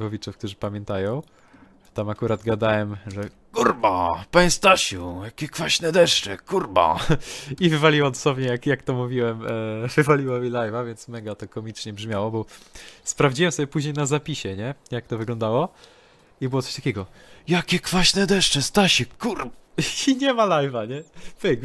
Wowiczów, którzy pamiętają, tam akurat gadałem, że kurba, panie Stasiu, jakie kwaśne deszcze, kurba. I wywaliło sobie, jak, jak to mówiłem, e, wywaliło mi live'a, więc mega to komicznie brzmiało, bo sprawdziłem sobie później na zapisie, nie, jak to wyglądało i było coś takiego, jakie kwaśne deszcze, Stasiu, kurba. I nie ma live'a, nie? Pyk,